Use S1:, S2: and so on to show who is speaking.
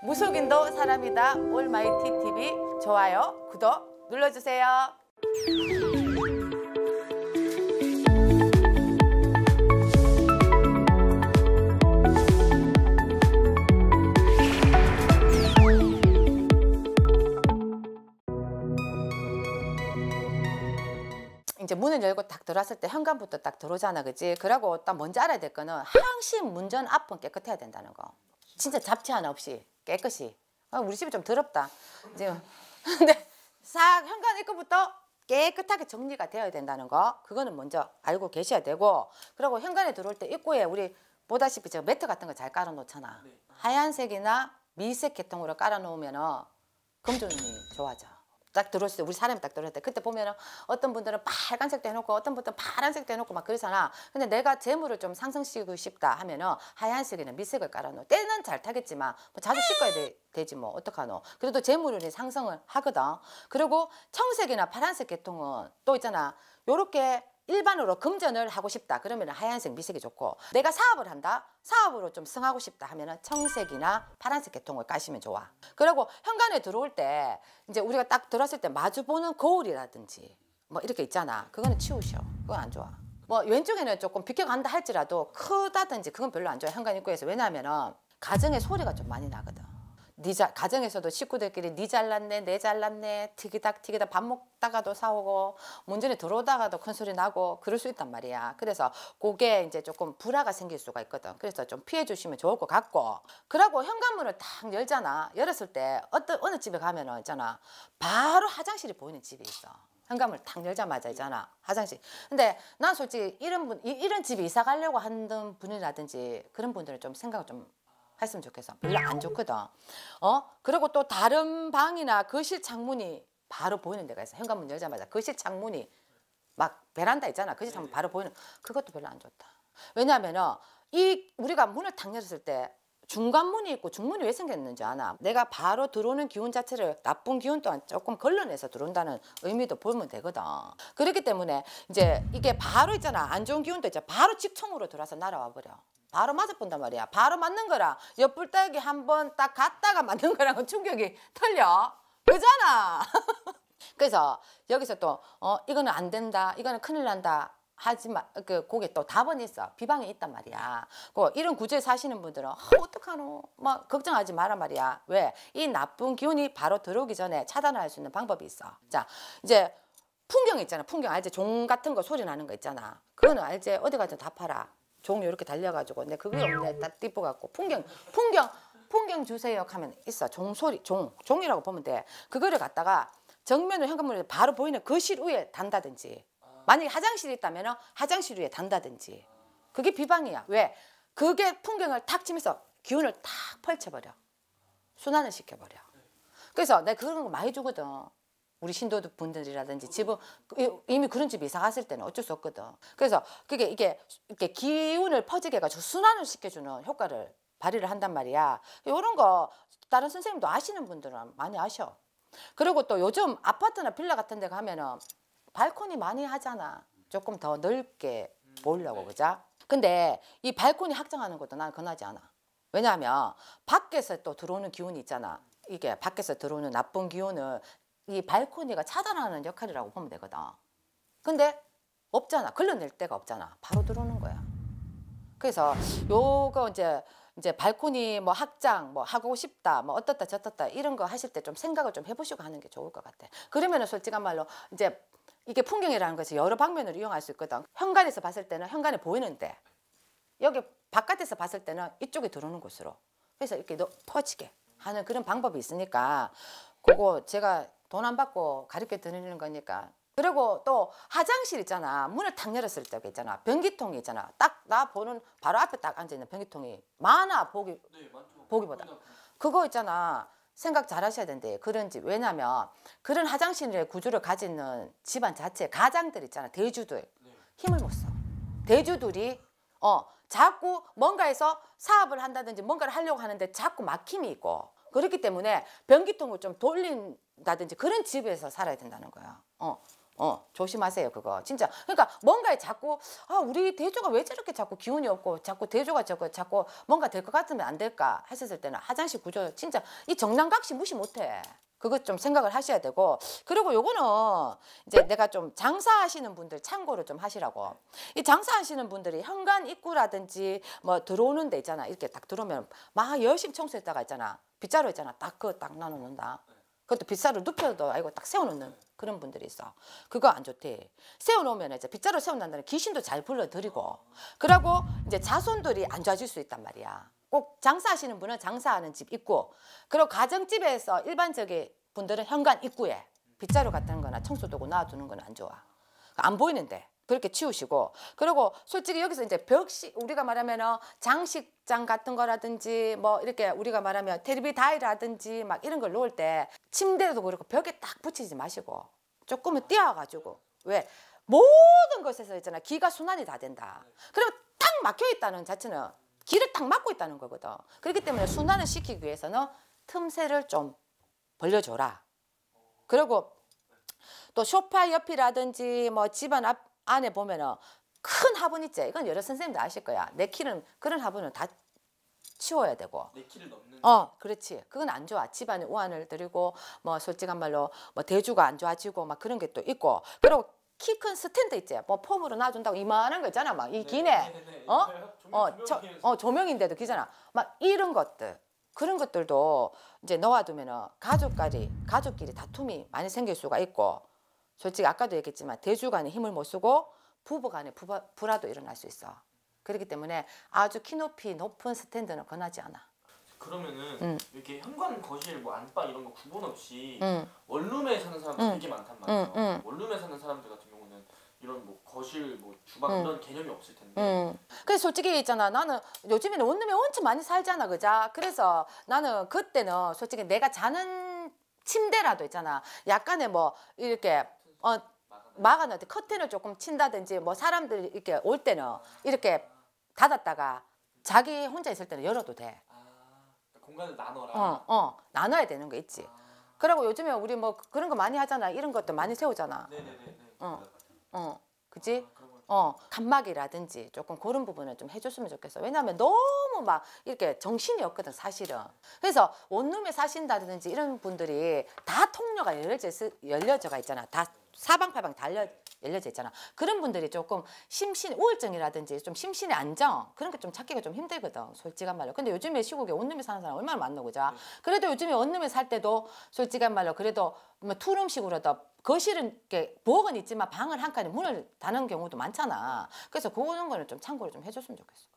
S1: 무속인도 사람이다 올마이티 TV 좋아요, 구독 눌러주세요. 이제 문을 열고 딱 들어왔을 때 현관부터 딱 들어오잖아, 그지? 그러고 딱 먼저 알아야 될 거는 항상 문전 앞은 깨끗해야 된다는 거. 진짜 잡티 하나 없이 깨끗이 아, 우리 집이 좀 더럽다 이제 근데 싹 현관 입구부터 깨끗하게 정리가 되어야 된다는 거 그거는 먼저 알고 계셔야 되고 그리고 현관에 들어올 때 입구에 우리 보다시피 저 매트 같은 거 잘 깔아 놓잖아 네. 하얀색이나 밀색 계통으로 깔아 놓으면 은 금종이 좋아져 딱 들었을 때 우리 사람이 딱 들었을 때 그때 보면은 어떤 분들은 빨간색도 해놓고 어떤 분들은 파란색도 해놓고 막 그러잖아 근데 내가 재물을 좀 상승시키고 싶다 하면은 하얀색이나 미색을 깔아놓 때는 잘 타겠지만 뭐 자주 씻어야 돼, 되지 뭐 어떡하노 그래도 재물을 상승을 하거든 그리고 청색이나 파란색 계통은 또 있잖아 요렇게 일반으로 금전을 하고 싶다 그러면 하얀색 미색이 좋고 내가 사업을 한다 사업으로 좀 승하고 싶다 하면 청색이나 파란색 계통을 까시면 좋아 그리고 현관에 들어올 때 이제 우리가 딱 들어왔을 때 마주보는 거울이라든지 뭐 이렇게 있잖아 그거는 치우셔 그건 안 좋아 뭐 왼쪽에는 조금 비켜간다 할지라도 크다든지 그건 별로 안 좋아 현관 입구에서 왜냐하면 가정의 소리가 좀 많이 나거든 니 자, 가정에서도 식구들끼리 니 잘났네 내 잘났네 튀기닥 튀기닥 밥 먹다가도 싸우고 문전에 들어오다가도 큰소리 나고 그럴 수 있단 말이야 그래서 그게 이제 조금 불화가 생길 수가 있거든 그래서 좀 피해 주시면 좋을 것 같고 그러고 현관문을 딱 열잖아 열었을 때 어떤 어느 집에 가면은 있잖아 바로 화장실이 보이는 집이 있어 현관문을 탁 열자마자 있잖아 화장실 근데 난 솔직히 이런 분 이런 집에 이사 가려고 하는 분이라든지 그런 분들은 좀 생각을 좀 했으면 좋겠어. 별로 안 좋거든. 어? 그리고 또 다른 방이나 거실 창문이 바로 보이는 데가 있어. 현관문 열자마자 거실 창문이 막 베란다 있잖아. 거실 창문 네. 바로 보이는 그것도 별로 안 좋다. 왜냐면은이 우리가 문을 탁 열었을 때 중간문이 있고 중문이 왜 생겼는지 아나? 내가 바로 들어오는 기운 자체를 나쁜 기운 또한 조금 걸러내서 들어온다는 의미도 보면 되거든. 그렇기 때문에 이제 이게 바로 있잖아. 안 좋은 기운도 있잖아 바로 직통으로 들어와서 날아와 버려. 바로 맞아본단 말이야. 바로 맞는 거라 옆불 따기 한번 딱 갔다가 맞는 거랑은 충격이 틀려. 그잖아. 그래서 여기서 또 어, 이거는 안 된다. 이거는 큰일 난다. 하지만 그고기또 답은 있어 비방이 있단 말이야 그 이런 구제 사시는 분들은 아, 어떡하노 막 걱정하지 마라 말이야 왜 이 나쁜 기운이 바로 들어오기 전에 차단할수 있는 방법이 있어 자 이제 풍경 있잖아 풍경 알지 아, 종 같은 거 소리 나는 거 있잖아 그거는 알지 아, 어디 가든 다 팔아 종 이렇게 달려가지고 근데 그게 음. 없네 딱 띠뿌갖고 풍경 풍경 풍경 주세요 하면 있어 종소리 종 종이라고 보면 돼 그거를 갖다가 정면으로 현관문에 바로 보이는 거실 위에 단다든지 만약에 화장실이 있다면 화장실 위에 단다든지 그게 비방이야 왜 그게 풍경을 탁 치면서 기운을 탁 펼쳐버려 순환을 시켜버려 그래서 내가 그런 거 많이 주거든 우리 신도 분들이라든지 집은 그 이미 그런 집 이사 갔을 때는 어쩔 수 없거든. 그래서 그게 이게 이렇게 기운을 퍼지게 해가지고 순환을 시켜주는 효과를 발휘를 한단 말이야. 이런 거 다른 선생님도 아시는 분들은 많이 아셔. 그리고 또 요즘 아파트나 빌라 같은 데 가면은 발코니 많이 하잖아. 조금 더 넓게 음, 보이려고 네. 그자. 근데 이 발코니 확장하는 것도 난 권하지 않아. 왜냐하면 밖에서 또 들어오는 기운이 있잖아. 이게 밖에서 들어오는 나쁜 기운을 이 발코니가 차단하는 역할이라고 보면 되거든. 근데 없잖아. 걸러낼 데가 없잖아. 바로 들어오는 거야. 그래서 요거 이제 이제 발코니 뭐 학장 뭐 하고 싶다 뭐 어떻다 저떻다 이런 거 하실 때 좀 생각을 좀 해보시고 하는 게 좋을 것 같아. 그러면은 솔직한 말로 이제 이게 풍경이라는 것이 여러 방면을 이용할 수 있거든. 현관에서 봤을 때는 현관에 보이는데 여기 바깥에서 봤을 때는 이쪽에 들어오는 곳으로 그래서 이렇게 퍼지게 하는 그런 방법이 있으니까 그거 제가 돈안 받고 가르게 드리는 거니까 그리고 또 화장실 있잖아 문을 탁 열었을 때 있잖아 변기통이 있잖아 딱 나 보는 바로 앞에 딱 앉아있는 변기통이 많아 보기, 네, 보기보다 그거 있잖아 생각 잘 하셔야 된대 그런지 왜냐면 그런 화장실의 구조를 가지는 집안 자체 가장들 있잖아 대주들 네. 힘을 못 써 대주들이 어 자꾸 뭔가에서 사업을 한다든지 뭔가를 하려고 하는데 자꾸 막힘이 있고 그렇기 때문에 변기통을 좀 돌린 나든지 그런 집에서 살아야 된다는 거야. 어. 어, 조심하세요, 그거. 진짜. 그러니까 뭔가에 자꾸, 아, 우리 대조가 왜 저렇게 자꾸 기운이 없고, 자꾸 대조가 자꾸, 자꾸 뭔가 될 것 같으면 안 될까 했었을 때는 화장실 구조, 진짜 이정난각시 무시 못 해. 그것 좀 생각을 하셔야 되고 그리고 요거는 이제 내가 좀 장사하시는 분들 참고로 좀 하시라고 이 장사하시는 분들이 현관 입구라든지 뭐 들어오는 데 있잖아 이렇게 딱 들어오면 막 열심히 청소했다가 있잖아 빗자루 있잖아 딱 그거 딱나누는다 그것도 빗자루 눕혀도 아이고 딱 세워놓는 그런 분들이 있어. 그거 안 좋대. 세워놓으면 이제 빗자루 세워놓는다는 귀신도 잘 불러들이고 그러고 이제 자손들이 안 좋아질 수 있단 말이야. 꼭 장사하시는 분은 장사하는 집 있고 그리고 가정집에서 일반적인 분들은 현관 입구에 빗자루 같은 거나 청소도구 놔두는 건 안 좋아. 안 보이는데 그렇게 치우시고 그리고 솔직히 여기서 이제 벽시 우리가 말하면은 장식장 같은 거라든지 뭐 이렇게 우리가 말하면 테레비 다이라든지 막 이런 걸 놓을 때 침대도 그렇고 벽에 딱 붙이지 마시고 조금은 띄어가지고 왜 모든 것에서 있잖아 기가 순환이 다 된다 그러면 딱 막혀 있다는 자체는 길를딱 막고 있다는 거거든 그렇기 때문에 순환을 시키기 위해서는 틈새를 좀 벌려줘라 그리고 또 소파 옆이라든지 뭐 집안 앞 안에 보면은 큰 화분 있지. 이건 여러 선생님도 아실 거야. 내 키는 그런 화분은 다 치워야 되고. 내 키를 넘는. 어, 그렇지. 그건 안 좋아. 집안에 우한을 들이고 뭐 솔직한 말로 뭐 대주가 안 좋아지고 막 그런 게 또 있고. 그리고 키 큰 스탠드 있지. 뭐 폼으로 놔준다고 이만한 거 있잖아. 막 이 기네. 네, 네, 네, 어? 어, 저, 어, 조명인데도 기잖아. 막 이런 것들. 그런 것들도 이제 넣어두면은 가족끼리 가족끼리 다툼이 많이 생길 수가 있고 솔직히 아까도 얘기했지만 대주 간에 힘을 못 쓰고 부부 간에 부바, 불화도 일어날 수 있어. 그렇기 때문에 아주 키 높이 높은 스탠드는 권하지 않아. 그러면은 음. 이렇게 현관 거실 뭐 안방 이런 거 구분 없이 음. 원룸에 사는 사람들 음. 되게 많단 말이에요. 원룸에 사는 사람들 같은 경우는 이런 뭐 거실 뭐 주방 이런 개념이 없을 텐데. 그래 솔직히 있잖아 나는 요즘에는 원룸에 엄청 많이 살잖아 그자. 그래서 나는 그때는 솔직히 내가 자는 침대라도 있잖아. 약간의 뭐 이렇게 어, 막아놔도 커튼을 조금 친다든지 뭐 사람들이 이렇게 올 때는 이렇게 닫았다가 자기 혼자 있을 때는 열어도 돼. 아, 공간을 나눠라. 어, 어, 나눠야 되는 거 있지. 아. 그리고 요즘에 우리 뭐 그런 거 많이 하잖아. 이런 것도 많이 세우잖아. 네네네. 네, 어, 어, 그지? 아, 어, 감막이라든지 조금 그런 부분을 좀 해줬으면 좋겠어. 왜냐하면 너무 막 이렇게 정신이 없거든, 사실은. 그래서 원룸에 사신다든지 이런 분들이 다 통로가 열려져, 열려져가 있잖아. 다 사방팔방 달려 열려져 있잖아. 그런 분들이 조금 심신 우울증이라든지 좀 심신의 안정 그런 게 좀 찾기가 좀 힘들거든. 솔직한 말로. 근데 요즘에 시국에 원룸에 사는 사람 얼마나 많노 그죠? 네. 그래도 요즘에 원룸에 살 때도 솔직한 말로 그래도 뭐 투룸식으로도 거실은 이렇게 부엌은 있지만 방을 한 칸에 문을 닫는 경우도 많잖아. 그래서 그런 거는 좀 참고를 좀 해줬으면 좋겠어.